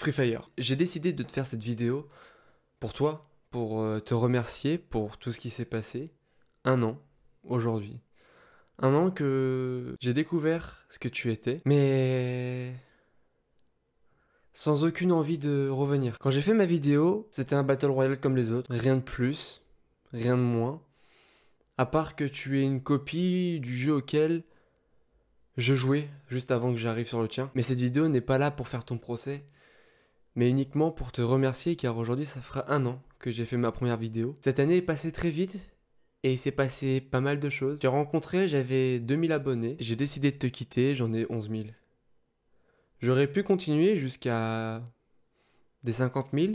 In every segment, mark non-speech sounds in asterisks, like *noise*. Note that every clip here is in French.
Free Fire. J'ai décidé de te faire cette vidéo pour toi, pour euh, te remercier pour tout ce qui s'est passé. Un an, aujourd'hui. Un an que j'ai découvert ce que tu étais, mais sans aucune envie de revenir. Quand j'ai fait ma vidéo, c'était un Battle Royale comme les autres. Rien de plus, rien de moins. À part que tu es une copie du jeu auquel je jouais juste avant que j'arrive sur le tien. Mais cette vidéo n'est pas là pour faire ton procès mais uniquement pour te remercier car aujourd'hui ça fera un an que j'ai fait ma première vidéo. Cette année est passée très vite et il s'est passé pas mal de choses. J'ai rencontré, j'avais 2000 abonnés, j'ai décidé de te quitter, j'en ai 11 000. J'aurais pu continuer jusqu'à des 50 000,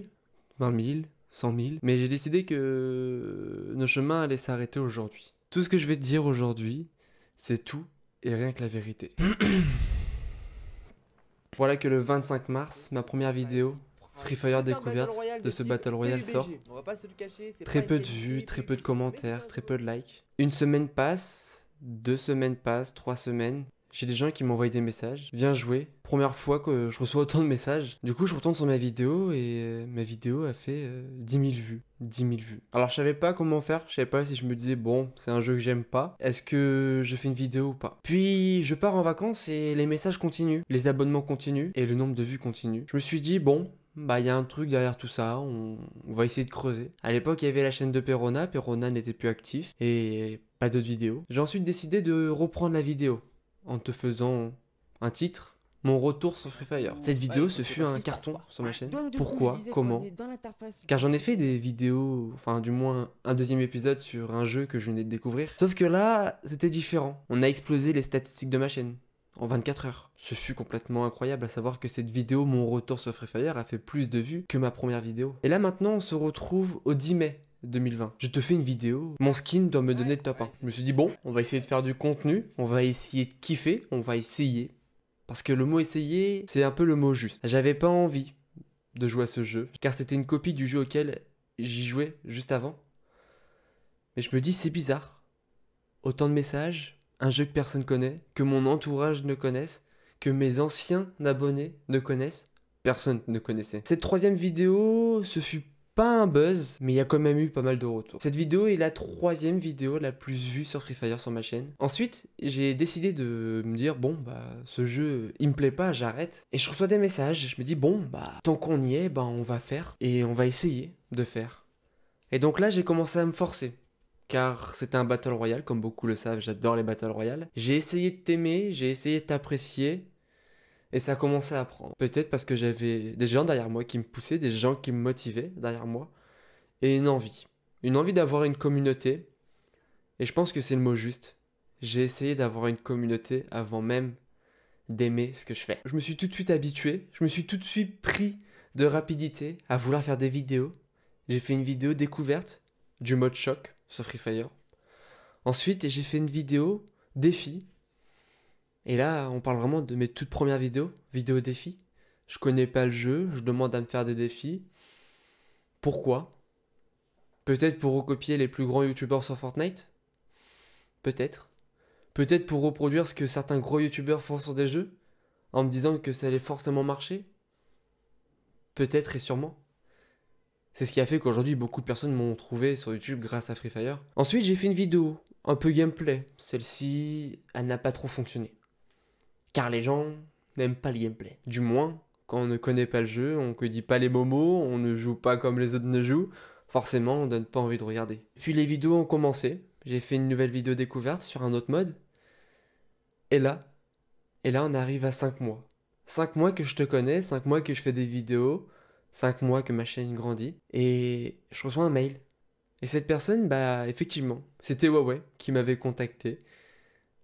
20 000, 100 000, mais j'ai décidé que nos chemins allaient s'arrêter aujourd'hui. Tout ce que je vais te dire aujourd'hui, c'est tout et rien que la vérité. *clears throat* Voilà que le 25 mars, ma première vidéo, Free Fire découverte de ce Battle Royale sort. Très peu de vues, très peu de commentaires, très peu de likes. Une semaine passe, deux semaines passent, trois semaines. J'ai des gens qui m'envoient des messages. Viens jouer. Première fois que je reçois autant de messages. Du coup, je retourne sur ma vidéo et euh, ma vidéo a fait 10 euh, 000 vues. 10 000 vues. Alors, je savais pas comment faire. Je savais pas si je me disais, bon, c'est un jeu que j'aime pas. Est-ce que je fais une vidéo ou pas Puis, je pars en vacances et les messages continuent. Les abonnements continuent et le nombre de vues continue. Je me suis dit, bon, bah il y a un truc derrière tout ça, on, on va essayer de creuser. À l'époque, il y avait la chaîne de Perona, Perona n'était plus actif et pas d'autres vidéos. J'ai ensuite décidé de reprendre la vidéo en te faisant un titre mon retour sur Free Fire. Cette vidéo, ce fut un carton sur ma chaîne. Pourquoi Comment Car j'en ai fait des vidéos, enfin du moins un deuxième épisode sur un jeu que je venais de découvrir. Sauf que là, c'était différent. On a explosé les statistiques de ma chaîne. En 24 heures. Ce fut complètement incroyable à savoir que cette vidéo, mon retour sur Free Fire, a fait plus de vues que ma première vidéo. Et là maintenant, on se retrouve au 10 mai 2020. Je te fais une vidéo, mon skin doit me donner le top 1. Je me suis dit, bon, on va essayer de faire du contenu, on va essayer de kiffer, on va essayer. Parce que le mot essayer, c'est un peu le mot juste. J'avais pas envie de jouer à ce jeu, car c'était une copie du jeu auquel j'y jouais juste avant. Mais je me dis, c'est bizarre. Autant de messages, un jeu que personne connaît, que mon entourage ne connaisse, que mes anciens abonnés ne connaissent, personne ne connaissait. Cette troisième vidéo, ce fut pas un buzz, mais il y a quand même eu pas mal de retours. Cette vidéo est la troisième vidéo la plus vue sur Free Fire sur ma chaîne. Ensuite, j'ai décidé de me dire, bon, bah, ce jeu, il me plaît pas, j'arrête. Et je reçois des messages, je me dis, bon, bah, tant qu'on y est, bah, on va faire, et on va essayer de faire. Et donc là, j'ai commencé à me forcer. Car c'était un Battle Royale, comme beaucoup le savent, j'adore les Battle Royale. J'ai essayé de t'aimer, j'ai essayé de t'apprécier, et ça a commencé à prendre. Peut-être parce que j'avais des gens derrière moi qui me poussaient, des gens qui me motivaient derrière moi, et une envie. Une envie d'avoir une communauté. Et je pense que c'est le mot juste. J'ai essayé d'avoir une communauté avant même d'aimer ce que je fais. Je me suis tout de suite habitué, je me suis tout de suite pris de rapidité à vouloir faire des vidéos. J'ai fait une vidéo découverte du mode choc sur Free Fire. Ensuite, j'ai fait une vidéo défi et là, on parle vraiment de mes toutes premières vidéos, vidéos défis. Je connais pas le jeu, je demande à me faire des défis. Pourquoi Peut-être pour recopier les plus grands youtubeurs sur Fortnite Peut-être. Peut-être pour reproduire ce que certains gros youtubeurs font sur des jeux En me disant que ça allait forcément marcher Peut-être et sûrement. C'est ce qui a fait qu'aujourd'hui beaucoup de personnes m'ont trouvé sur YouTube grâce à Free Fire. Ensuite j'ai fait une vidéo, un peu gameplay. Celle-ci, elle n'a pas trop fonctionné. Car les gens n'aiment pas le gameplay. Du moins, quand on ne connaît pas le jeu, on ne dit pas les mots, on ne joue pas comme les autres ne jouent, forcément on ne donne pas envie de regarder. Puis les vidéos ont commencé, j'ai fait une nouvelle vidéo découverte sur un autre mode, et là, et là on arrive à 5 mois. 5 mois que je te connais, 5 mois que je fais des vidéos, 5 mois que ma chaîne grandit, et je reçois un mail. Et cette personne, bah effectivement, c'était Huawei qui m'avait contacté,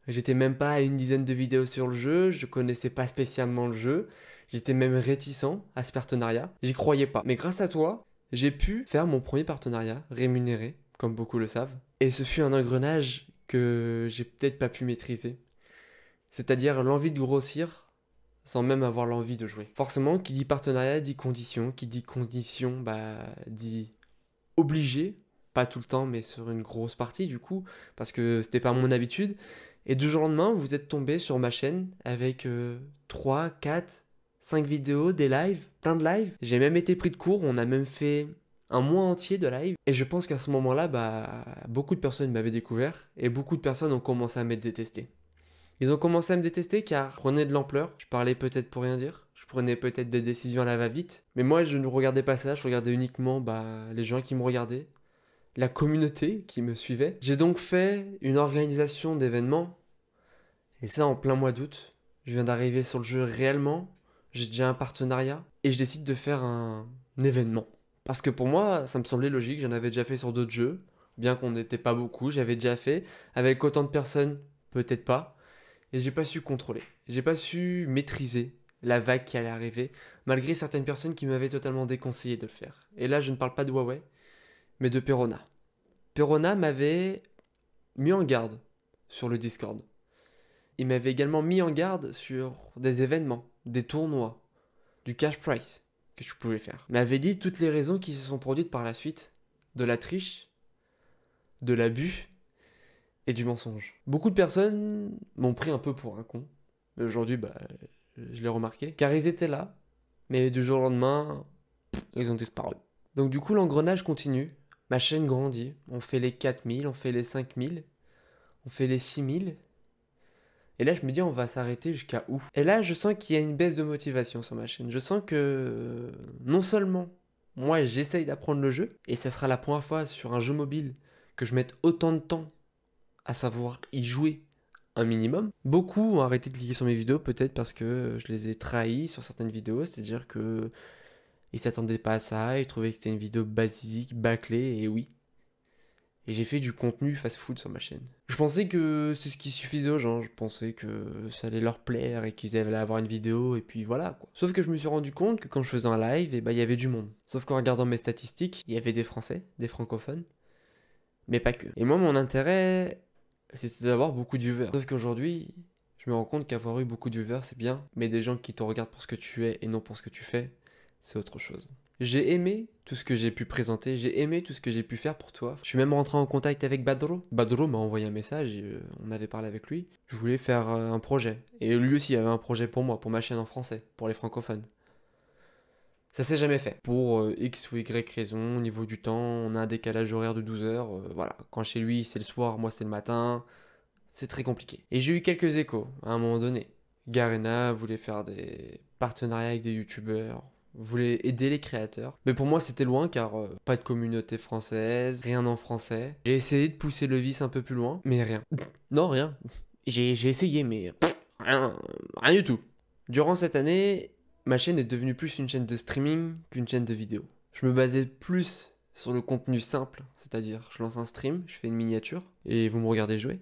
J'étais même pas à une dizaine de vidéos sur le jeu, je connaissais pas spécialement le jeu, j'étais même réticent à ce partenariat, j'y croyais pas. Mais grâce à toi, j'ai pu faire mon premier partenariat rémunéré, comme beaucoup le savent. Et ce fut un engrenage que j'ai peut-être pas pu maîtriser. C'est-à-dire l'envie de grossir sans même avoir l'envie de jouer. Forcément, qui dit partenariat dit condition, qui dit condition, bah, dit obligé, pas tout le temps, mais sur une grosse partie du coup, parce que c'était pas mon habitude, et du jour au lendemain, vous êtes tombé sur ma chaîne avec 3, 4, 5 vidéos, des lives, plein de lives. J'ai même été pris de cours. on a même fait un mois entier de live. Et je pense qu'à ce moment-là, bah, beaucoup de personnes m'avaient découvert et beaucoup de personnes ont commencé à me détester. Ils ont commencé à me détester car je prenais de l'ampleur, je parlais peut-être pour rien dire, je prenais peut-être des décisions à la va-vite, mais moi je ne regardais pas ça, je regardais uniquement bah, les gens qui me regardaient, la communauté qui me suivait. J'ai donc fait une organisation d'événements, et ça en plein mois d'août. Je viens d'arriver sur le jeu réellement, j'ai déjà un partenariat, et je décide de faire un, événement. Parce que pour moi, ça me semblait logique, j'en avais déjà fait sur d'autres jeux, bien qu'on n'était pas beaucoup, j'avais déjà fait, avec autant de personnes, peut-être pas, et j'ai pas su contrôler, j'ai pas su maîtriser la vague qui allait arriver, malgré certaines personnes qui m'avaient totalement déconseillé de le faire. Et là, je ne parle pas de Huawei, mais de Perona. Perona m'avait mis en garde sur le Discord. Il m'avait également mis en garde sur des événements, des tournois, du cash price que je pouvais faire. Il m'avait dit toutes les raisons qui se sont produites par la suite, de la triche, de l'abus et du mensonge. Beaucoup de personnes m'ont pris un peu pour un con. Aujourd'hui, bah, je l'ai remarqué. Car ils étaient là, mais du jour au lendemain, ils ont disparu. Donc du coup, l'engrenage continue ma chaîne grandit. On fait les 4000, on fait les 5000, on fait les 6000. Et là, je me dis, on va s'arrêter jusqu'à où Et là, je sens qu'il y a une baisse de motivation sur ma chaîne. Je sens que non seulement moi, j'essaye d'apprendre le jeu, et ça sera la première fois sur un jeu mobile que je mette autant de temps à savoir y jouer un minimum. Beaucoup ont arrêté de cliquer sur mes vidéos, peut-être parce que je les ai trahis sur certaines vidéos, c'est-à-dire que ils s'attendaient pas à ça, ils trouvaient que c'était une vidéo basique, bâclée, et oui. Et j'ai fait du contenu fast-food sur ma chaîne. Je pensais que c'est ce qui suffisait aux gens, je pensais que ça allait leur plaire et qu'ils allaient avoir une vidéo, et puis voilà quoi. Sauf que je me suis rendu compte que quand je faisais un live, et eh bah ben, il y avait du monde. Sauf qu'en regardant mes statistiques, il y avait des Français, des francophones, mais pas que. Et moi, mon intérêt, c'était d'avoir beaucoup de viewers. Sauf qu'aujourd'hui, je me rends compte qu'avoir eu beaucoup de viewers, c'est bien, mais des gens qui te regardent pour ce que tu es et non pour ce que tu fais, c'est autre chose. J'ai aimé tout ce que j'ai pu présenter, j'ai aimé tout ce que j'ai pu faire pour toi. Je suis même rentré en contact avec Badro. Badro m'a envoyé un message, et, euh, on avait parlé avec lui. Je voulais faire euh, un projet. Et lui aussi il avait un projet pour moi, pour ma chaîne en français, pour les francophones. Ça s'est jamais fait. Pour euh, X ou Y raison, au niveau du temps, on a un décalage horaire de 12 heures. voilà, quand chez lui c'est le soir, moi c'est le matin. C'est très compliqué. Et j'ai eu quelques échos à un moment donné. Garena voulait faire des partenariats avec des youtubeurs voulait aider les créateurs. Mais pour moi, c'était loin car euh, pas de communauté française, rien en français. J'ai essayé de pousser le vice un peu plus loin, mais rien. *laughs* Non, rien. J'ai essayé, mais rien, rien du tout. Durant cette année, ma chaîne est devenue plus une chaîne de streaming qu'une chaîne de vidéo. Je me basais plus sur le contenu simple, c'est-à-dire je lance un stream, je fais une miniature, et vous me regardez jouer.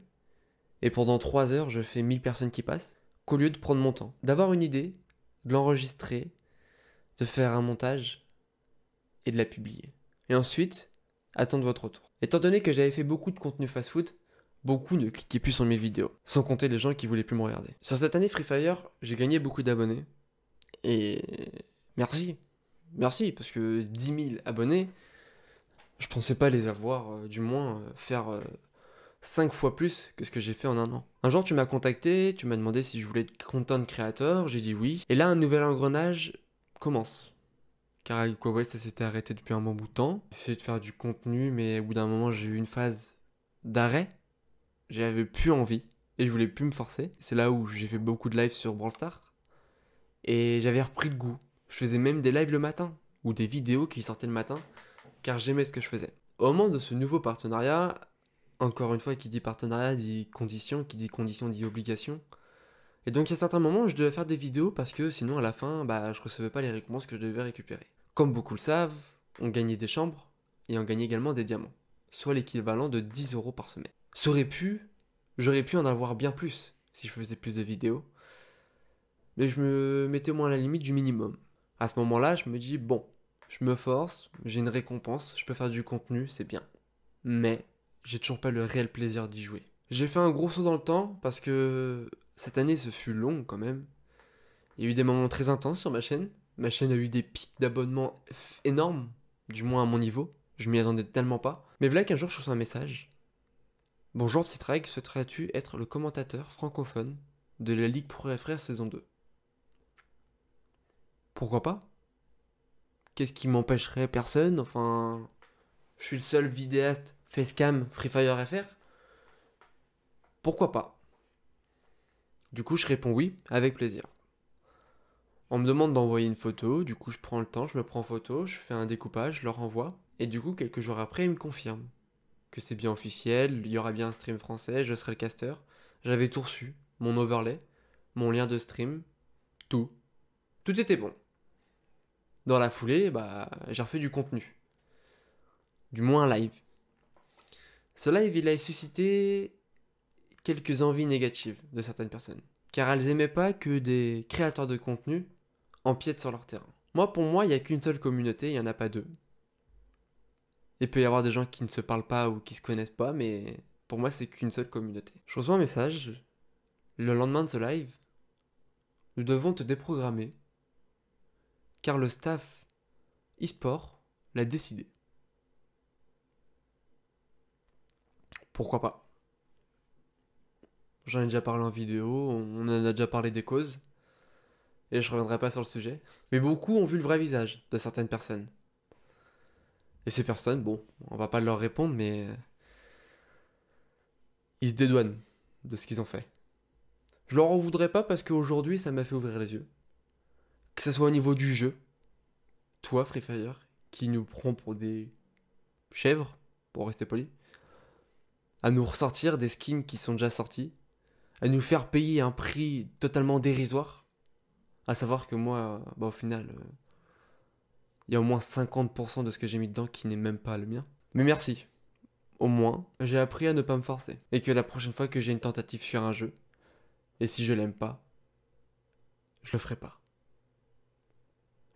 Et pendant trois heures, je fais 1000 personnes qui passent, qu'au lieu de prendre mon temps, d'avoir une idée, de l'enregistrer, de faire un montage et de la publier. Et ensuite, attendre votre retour. Étant donné que j'avais fait beaucoup de contenu fast-food, beaucoup ne cliquaient plus sur mes vidéos, sans compter les gens qui voulaient plus me regarder. Sur cette année Free Fire, j'ai gagné beaucoup d'abonnés. Et merci. Merci, parce que 10 000 abonnés, je pensais pas les avoir, euh, du moins euh, faire euh, cinq 5 fois plus que ce que j'ai fait en un an. Un jour, tu m'as contacté, tu m'as demandé si je voulais être content de créateur, j'ai dit oui. Et là, un nouvel engrenage commence. Car Huawei, ça s'était arrêté depuis un bon bout de temps. j'essayais de faire du contenu, mais au bout d'un moment, j'ai eu une phase d'arrêt. J'avais plus envie et je voulais plus me forcer. C'est là où j'ai fait beaucoup de lives sur Brawl Stars. Et j'avais repris le goût. Je faisais même des lives le matin ou des vidéos qui sortaient le matin car j'aimais ce que je faisais. Au moment de ce nouveau partenariat, encore une fois, qui dit partenariat dit condition, qui dit condition dit obligation. Et donc, il y a certains moments où je devais faire des vidéos parce que sinon, à la fin, bah, je recevais pas les récompenses que je devais récupérer. Comme beaucoup le savent, on gagnait des chambres et on gagnait également des diamants, soit l'équivalent de 10 euros par semaine. J'aurais pu, j'aurais pu en avoir bien plus si je faisais plus de vidéos, mais je me mettais moins à la limite du minimum. À ce moment-là, je me dis, bon, je me force, j'ai une récompense, je peux faire du contenu, c'est bien. Mais j'ai toujours pas le réel plaisir d'y jouer. J'ai fait un gros saut dans le temps parce que cette année, ce fut long quand même. Il y a eu des moments très intenses sur ma chaîne. Ma chaîne a eu des pics d'abonnements énormes, du moins à mon niveau. Je m'y attendais tellement pas. Mais voilà qu'un jour, je reçois un message. Bonjour Petit souhaiterais-tu être le commentateur francophone de la Ligue pour Frères saison 2 Pourquoi pas Qu'est-ce qui m'empêcherait Personne, enfin... Je suis le seul vidéaste facecam Free Fire FR Pourquoi pas du coup, je réponds oui, avec plaisir. On me demande d'envoyer une photo, du coup je prends le temps, je me prends en photo, je fais un découpage, je leur envoie, et du coup quelques jours après ils me confirment que c'est bien officiel, il y aura bien un stream français, je serai le caster. J'avais tout reçu, mon overlay, mon lien de stream, tout. Tout était bon. Dans la foulée, bah, j'ai refait du contenu. Du moins live. Ce live, il a suscité quelques envies négatives de certaines personnes, car elles n'aimaient pas que des créateurs de contenu empiètent sur leur terrain. Moi, pour moi, il n'y a qu'une seule communauté, il n'y en a pas deux. Il peut y avoir des gens qui ne se parlent pas ou qui se connaissent pas, mais pour moi, c'est qu'une seule communauté. Je reçois un message le lendemain de ce live. Nous devons te déprogrammer, car le staff e-sport l'a décidé. Pourquoi pas J'en ai déjà parlé en vidéo, on en a déjà parlé des causes. Et je reviendrai pas sur le sujet. Mais beaucoup ont vu le vrai visage de certaines personnes. Et ces personnes, bon, on va pas leur répondre, mais. Euh, ils se dédouanent de ce qu'ils ont fait. Je leur en voudrais pas parce qu'aujourd'hui, ça m'a fait ouvrir les yeux. Que ce soit au niveau du jeu. Toi, Free Fire, qui nous prend pour des chèvres, pour rester poli, à nous ressortir des skins qui sont déjà sortis, à nous faire payer un prix totalement dérisoire. À savoir que moi, bah, au final, euh, il y a au moins 50% de ce que j'ai mis dedans qui n'est même pas le mien. Mais merci. Au moins, j'ai appris à ne pas me forcer. Et que la prochaine fois que j'ai une tentative sur un jeu, et si je l'aime pas, je le ferai pas.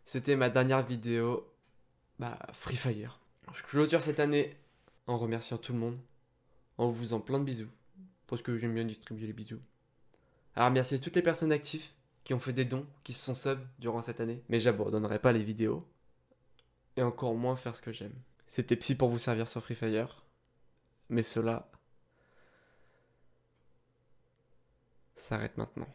C'était ma dernière vidéo, bah, Free Fire. Je clôture cette année en remerciant tout le monde, en vous faisant plein de bisous parce que j'aime bien distribuer les bisous. Alors merci À toutes les personnes actives qui ont fait des dons, qui se sont sub durant cette année, mais j'abandonnerai pas les vidéos, et encore moins faire ce que j'aime. C'était Psy pour vous servir sur Free Fire, mais cela s'arrête maintenant.